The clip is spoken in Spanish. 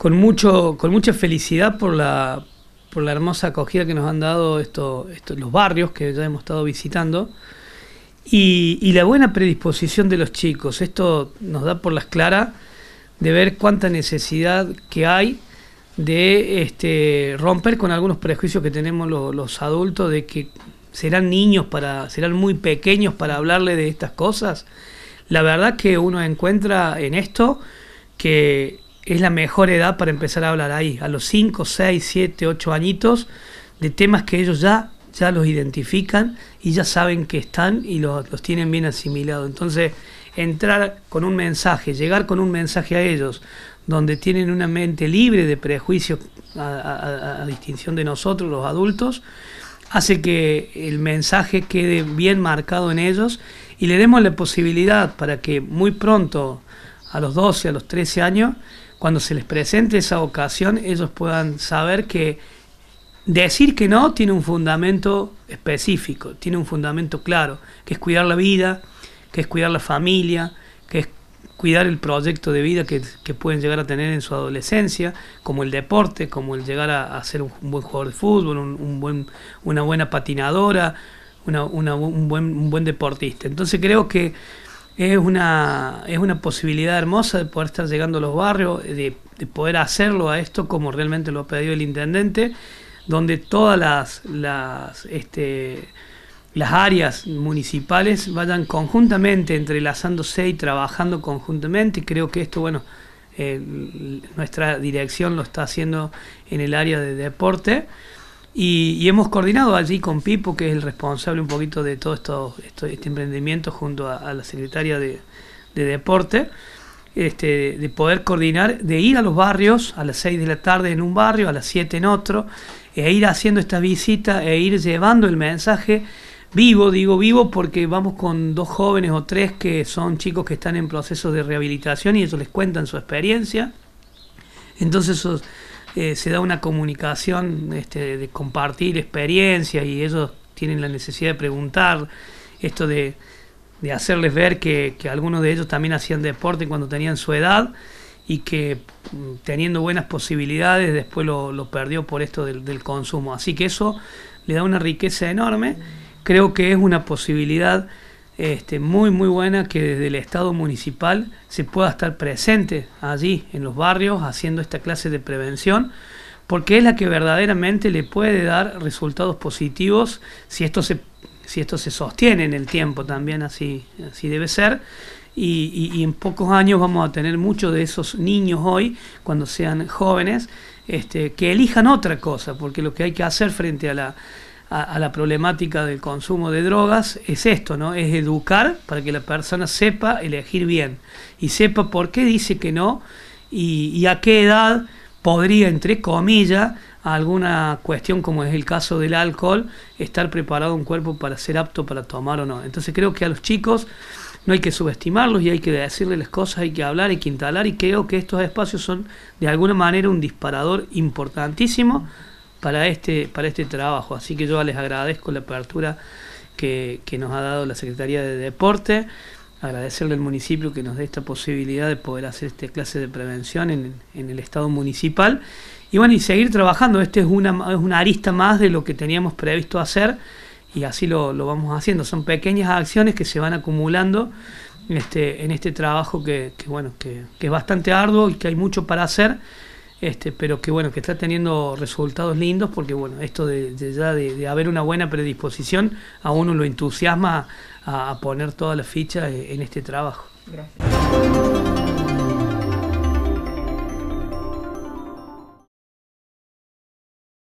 con, mucho, con mucha felicidad por la, por la hermosa acogida que nos han dado estos los barrios que ya hemos estado visitando y, la buena predisposición de los chicos. Esto nos da por las claras de ver cuánta necesidad que hay de este, romper con algunos prejuicios que tenemos los, los adultos de que serán niños para serán muy pequeños para hablarle de estas cosas. La verdad que uno encuentra en esto que es la mejor edad para empezar a hablar ahí, a los 5, 6, 7, 8 añitos, de temas que ellos ya, ya los identifican y ya saben que están y los, tienen bien asimilados. Entonces, entrar con un mensaje, llegar con un mensaje a ellos, donde tienen una mente libre de prejuicios a, a, distinción de nosotros, los adultos, hace que el mensaje quede bien marcado en ellos y le demos la posibilidad para que muy pronto, a los 12, a los 13 años, cuando se les presente esa ocasión, ellos puedan saber que decir que no tiene un fundamento específico, tiene un fundamento claro, que es cuidar la vida, que es cuidar la familia, que es cuidar el proyecto de vida que, pueden llegar a tener en su adolescencia, como el deporte, como el llegar a, ser un, buen jugador de fútbol, un, buen, una buena patinadora, un, buen, un buen deportista. Entonces creo que es una, posibilidad hermosa de poder estar llegando a los barrios, eh, de, poder hacerlo a esto como realmente lo ha pedido el intendente, donde todas las, las, este, áreas municipales vayan conjuntamente, entrelazándose y trabajando conjuntamente. y Creo que esto, bueno, eh, nuestra dirección lo está haciendo en el área de deporte. Y, hemos coordinado allí con Pipo, que es el responsable un poquito de todo esto, este emprendimiento, junto a, la secretaria de, de, Deporte, este, de poder coordinar, de ir a los barrios a las 6 de la tarde en un barrio, a las 7 en otro, e ir haciendo esta visita, e ir llevando el mensaje vivo, digo vivo porque vamos con dos jóvenes o tres que son chicos que están en proceso de rehabilitación y ellos les cuentan su experiencia. Entonces eh, se da una comunicación este, de compartir experiencias y ellos tienen la necesidad de preguntar esto de, hacerles ver que, algunos de ellos también hacían deporte cuando tenían su edad y que mm, teniendo buenas posibilidades después lo, perdió por esto del, del, consumo. Así que eso le da una riqueza enorme. Creo que es una posibilidad este, muy muy buena que desde el Estado municipal se pueda estar presente allí en los barrios haciendo esta clase de prevención porque es la que verdaderamente le puede dar resultados positivos si esto se, si esto se sostiene en el tiempo también, así, así debe ser. Y, en pocos años vamos a tener muchos de esos niños hoy, cuando sean jóvenes, este, que elijan otra cosa, porque lo que hay que hacer frente a la a, la problemática del consumo de drogas es esto, ¿no? Es educar para que la persona sepa elegir bien y sepa por qué dice que no y, y a qué edad podría, entre comillas, alguna cuestión como es el caso del alcohol, estar preparado un cuerpo para ser apto para tomar o no. Entonces creo que a los chicos no hay que subestimarlos y hay que decirles las cosas, hay que hablar, hay que instalar y creo que estos espacios son de alguna manera un disparador importantísimo para este, para este trabajo. Así que yo les agradezco la apertura que, nos ha dado la Secretaría de Deporte, agradecerle al municipio que nos dé esta posibilidad de poder hacer este clase de prevención en, en el Estado municipal. Y bueno, y seguir trabajando, este es una, es una arista más de lo que teníamos previsto hacer y así lo, vamos haciendo. Son pequeñas acciones que se van acumulando este, en este trabajo que, que bueno, que, que es bastante arduo y que hay mucho para hacer este, pero que bueno, que está teniendo resultados lindos, porque bueno, esto de, ya de, haber una buena predisposición, a uno lo entusiasma a, poner toda la ficha eh, en este trabajo. Gracias.